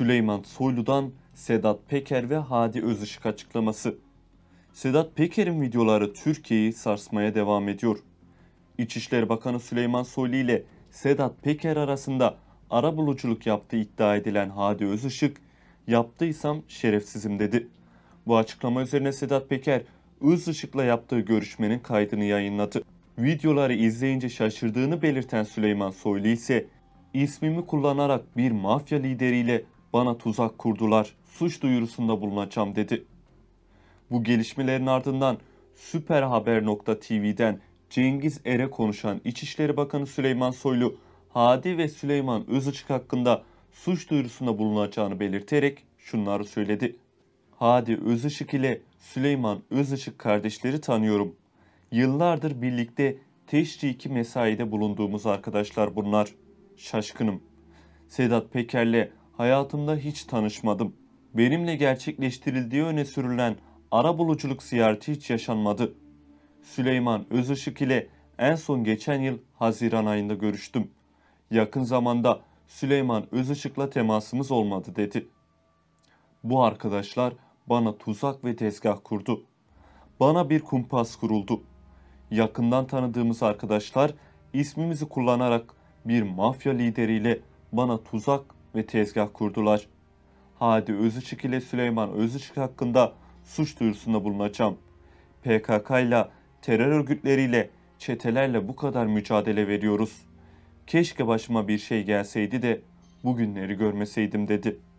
Süleyman Soylu'dan Sedat Peker ve Hadi Özışık açıklaması. Sedat Peker'in videoları Türkiye'yi sarsmaya devam ediyor. İçişleri Bakanı Süleyman Soylu ile Sedat Peker arasında ara arabuluculuk yaptığı iddia edilen Hadi Özışık, yaptıysam şerefsizim dedi. Bu açıklama üzerine Sedat Peker, Özışık'la yaptığı görüşmenin kaydını yayınladı. Videoları izleyince şaşırdığını belirten Süleyman Soylu ise, ismimi kullanarak bir mafya lideriyle bana tuzak kurdular, suç duyurusunda bulunacağım dedi. Bu gelişmelerin ardından süperhaber.tv'den Cengiz Er'e konuşan İçişleri Bakanı Süleyman Soylu, Hadi ve Süleyman Özıçık hakkında suç duyurusunda bulunacağını belirterek şunları söyledi. Hadi Özışık ile Süleyman Özışık kardeşleri tanıyorum. Yıllardır birlikte teşriki mesaide bulunduğumuz arkadaşlar bunlar. Şaşkınım. Sedat Peker'le hayatımda hiç tanışmadım. Benimle gerçekleştirildiği öne sürülen ara buluculuk ziyareti hiç yaşanmadı. Süleyman Özışık ile en son geçen yıl Haziran ayında görüştüm. Yakın zamanda Süleyman Özışık'la temasımız olmadı dedi. Bu arkadaşlar bana tuzak ve tezgah kurdu. Bana bir kumpas kuruldu. Yakından tanıdığımız arkadaşlar ismimizi kullanarak bir mafya lideriyle bana tuzak ve tezgah kurdular. Hadi Özışık ile Süleyman Özışık hakkında suç duyurusunda bulunacağım. PKK ile terör örgütleriyle, çetelerle bu kadar mücadele veriyoruz. Keşke başıma bir şey gelseydi de bugünleri görmeseydim dedi.''